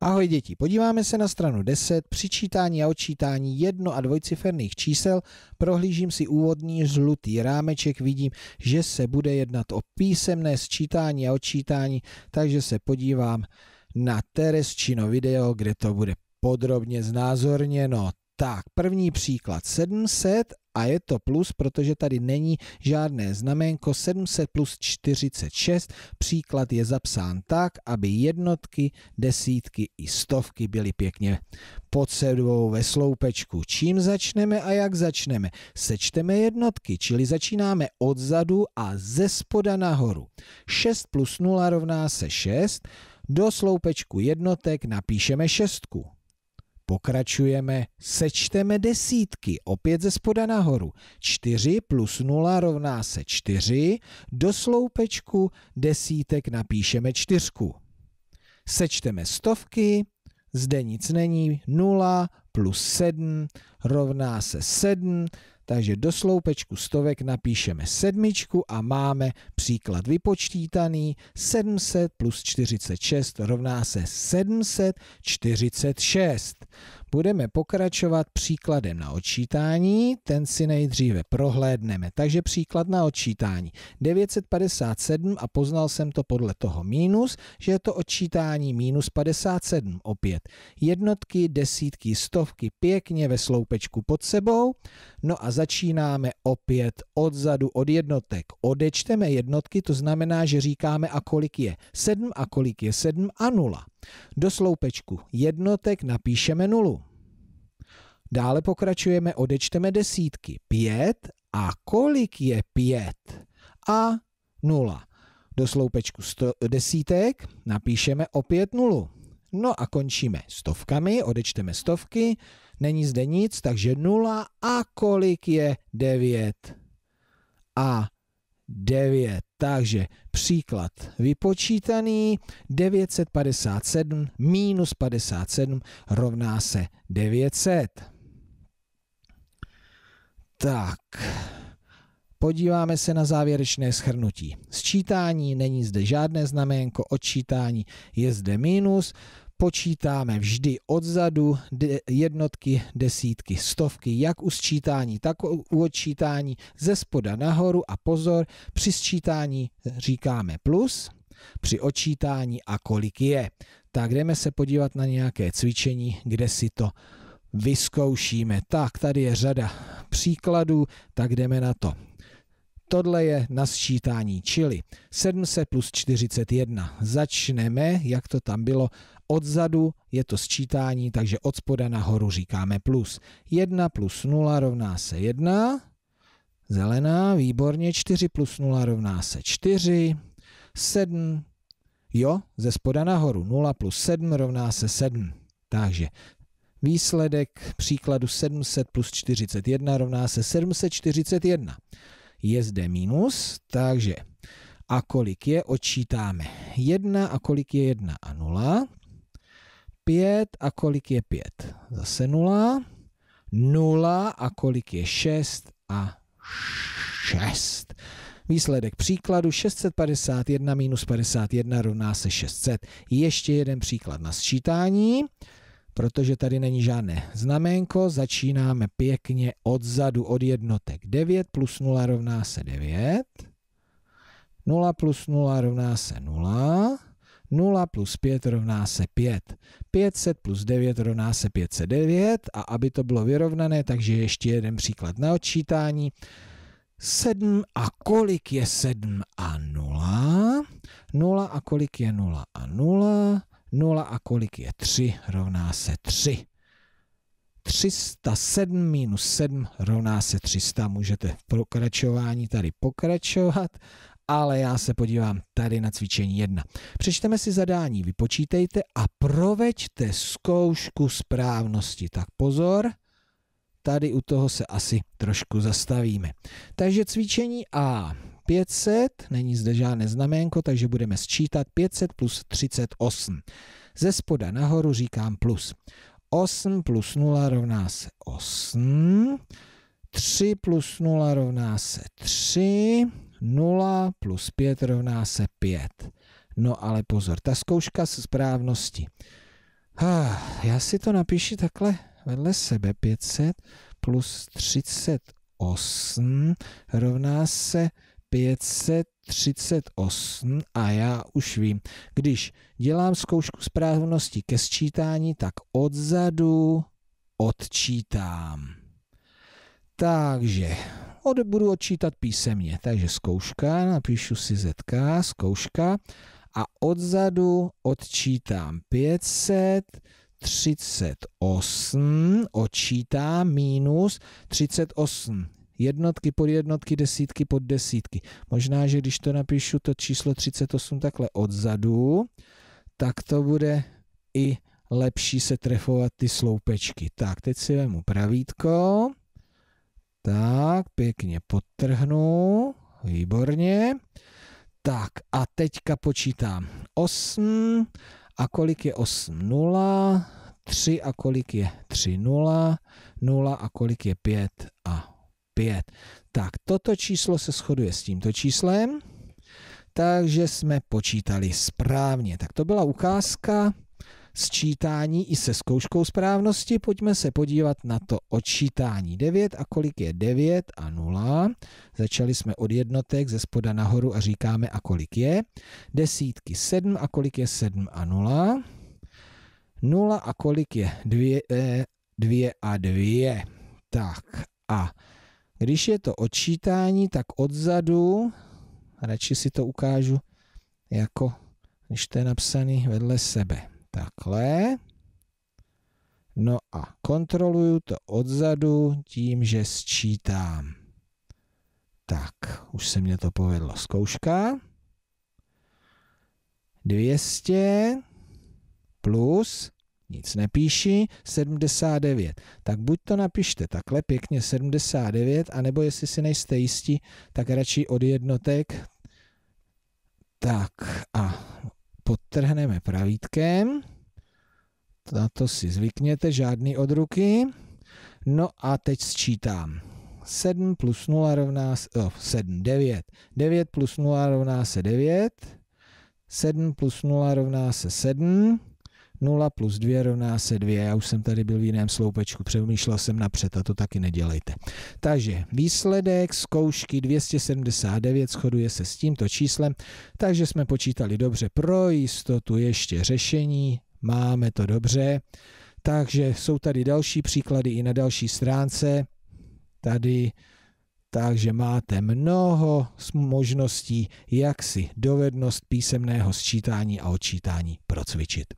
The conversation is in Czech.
Ahoj děti, podíváme se na stranu 10, přičítání a odčítání jedno a dvojciferných čísel, prohlížím si úvodní žlutý rámeček, vidím, že se bude jednat o písemné sčítání a odčítání, takže se podívám na Teresčino video, kde to bude podrobně znázorněno. Tak, první příklad 700 a je to plus, protože tady není žádné znamenko 700 plus 46. Příklad je zapsán tak, aby jednotky, desítky i stovky byly pěkně pod sebou ve sloupečku. Čím začneme a jak začneme? Sečteme jednotky, čili začínáme odzadu a ze spoda nahoru. 6 plus 0 rovná se 6. Do sloupečku jednotek napíšeme šestku. Pokračujeme, sečteme desítky, opět ze spoda nahoru. 4 plus 0 rovná se 4, do sloupečku desítek napíšeme čtyřku. Sečteme stovky, zde nic není, 0 plus 7 rovná se 7, takže do sloupečku stovek napíšeme sedmičku a máme příklad vypočítaný. 700 plus 46 rovná se 746 budeme pokračovat příkladem na odčítání, ten si nejdříve prohlédneme. Takže příklad na odčítání 957 a poznal jsem to podle toho mínus, že je to odčítání mínus 57 opět. Jednotky, desítky, stovky pěkně ve sloupečku pod sebou. No a začínáme opět odzadu od jednotek. Odečteme jednotky, to znamená, že říkáme a kolik je 7 a kolik je 7 a 0. Do sloupečku jednotek napíšeme nulu. Dále pokračujeme, odečteme desítky. 5 a kolik je 5? A 0. Do sloupečku sto, desítek napíšeme opět nulu. No a končíme stovkami, odečteme stovky, není zde nic, takže 0 a kolik je 9? A 9. Takže příklad vypočítaný 957 minus 57 rovná se 900. Tak, podíváme se na závěrečné schrnutí. Sčítání není zde žádné znaménko, odčítání je zde minus, počítáme vždy odzadu jednotky, desítky, stovky, jak u sčítání, tak u odčítání ze spoda nahoru a pozor, při sčítání říkáme plus, při odčítání a kolik je. Tak jdeme se podívat na nějaké cvičení, kde si to vyzkoušíme. Tak, tady je řada příkladů, tak jdeme na to. Tohle je na sčítání, čili 700 plus 41. Začneme, jak to tam bylo, Odzadu je to sčítání, takže od spoda nahoru říkáme plus. 1 plus 0 rovná se 1. Zelená, výborně. 4 plus 0 rovná se 4. 7. Jo, ze spoda nahoru. 0 plus 7 rovná se 7. Takže výsledek příkladu 700 plus 41 rovná se 741. Je zde minus, takže a kolik je, odčítáme 1 a kolik je 1 a 0. 5 a kolik je 5? Zase 0. 0 a kolik je 6 a 6. Výsledek příkladu 651 minus 51 rovná se 600. Ještě jeden příklad na sčítání. Protože tady není žádné znaménko, začínáme pěkně odzadu od jednotek. 9 plus 0 rovná se 9. 0 plus 0 rovná se 0. 0 plus 5 rovná se 5. 500 plus 9 rovná se 509 a aby to bylo vyrovnané, takže ještě jeden příklad na odčítání. 7 a kolik je 7 a 0? 0 a kolik je 0 a 0? 0 a kolik je 3 rovná se 3. 307 minus 7 rovná se 300. Můžete v pokračování tady pokračovat ale já se podívám tady na cvičení 1. Přečteme si zadání, vypočítejte a proveďte zkoušku správnosti. Tak pozor, tady u toho se asi trošku zastavíme. Takže cvičení A. 500, není zde žádné znaménko, takže budeme sčítat 500 plus 38. Ze spoda nahoru říkám plus. 8 plus 0 rovná se 8. 3 plus 0 rovná se 3. 0 plus 5 rovná se 5. No ale pozor, ta zkouška z správnosti. Já si to napíšu takhle vedle sebe. 500 plus 38 rovná se 538 a já už vím. Když dělám zkoušku správnosti ke sčítání, tak odzadu odčítám. Takže od, budu odčítat písemně. Takže zkouška, napíšu si ZK, zkouška a odzadu odčítám 538, odčítám minus 38 jednotky pod jednotky, desítky pod desítky. Možná, že když to napíšu to číslo 38 takhle odzadu, tak to bude i lepší se trefovat ty sloupečky. Tak, teď si vemu pravítko tak, pěkně podtrhnu. Výborně. Tak a teďka počítám 8. A kolik je 8? 0. 3 a kolik je 3? 0. 0 a kolik je 5? A 5. Tak, toto číslo se shoduje s tímto číslem. Takže jsme počítali správně. Tak to byla ukázka sčítání i se zkouškou správnosti. Pojďme se podívat na to odčítání 9 a kolik je 9 a 0. Začali jsme od jednotek ze spoda nahoru a říkáme a kolik je. Desítky 7 a kolik je 7 a 0. 0 a kolik je 2, 2 eh, a 2. Tak a když je to odčítání, tak odzadu, radši si to ukážu jako když to je napsané vedle sebe. Takhle. No a kontroluju to odzadu tím, že sčítám. Tak, už se mě to povedlo. Zkouška. 200 plus, nic nepíši, 79. Tak buď to napište takhle pěkně 79, anebo jestli si nejste jistí, tak radši od jednotek. Tak a podtrhneme pravítkem. Na to si zvykněte, žádný od ruky. No a teď sčítám. 7 plus 0 rovná se, oh, 7, 9. 9 plus 0 rovná se 9. 7 plus 0 rovná se 7. 0 plus 2 rovná se 2. Já už jsem tady byl v jiném sloupečku, přemýšlel jsem napřed a to taky nedělejte. Takže výsledek zkoušky 279 shoduje se s tímto číslem, takže jsme počítali dobře. Pro jistotu ještě řešení, máme to dobře. Takže jsou tady další příklady i na další stránce. Tady takže máte mnoho možností, jak si dovednost písemného sčítání a odčítání procvičit.